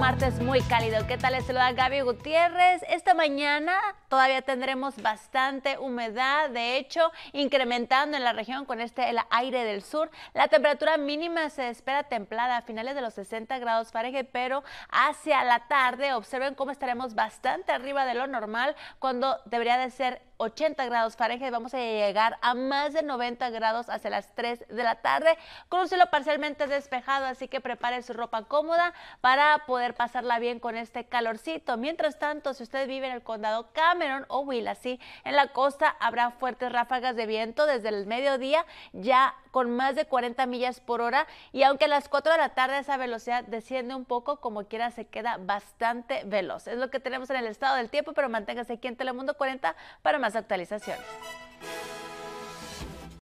martes muy cálido. ¿Qué tal? Les saluda Gaby Gutiérrez. Esta mañana todavía tendremos bastante humedad, de hecho, incrementando en la región con este el aire del sur. La temperatura mínima se espera templada a finales de los 60 grados Fahrenheit, pero hacia la tarde observen cómo estaremos bastante arriba de lo normal cuando debería de ser 80 grados Fahrenheit. Vamos a llegar a más de 90 grados hacia las 3 de la tarde con un cielo parcialmente despejado, así que prepare su ropa cómoda para poder pasarla bien con este calorcito. Mientras tanto, si usted vive en el condado Cameron o Willacy, en la costa habrá fuertes ráfagas de viento desde el mediodía ya con más de 40 millas por hora y aunque a las 4 de la tarde esa velocidad desciende un poco, como quiera se queda bastante veloz. Es lo que tenemos en el estado del tiempo, pero manténgase aquí en Telemundo 40 para más actualizaciones.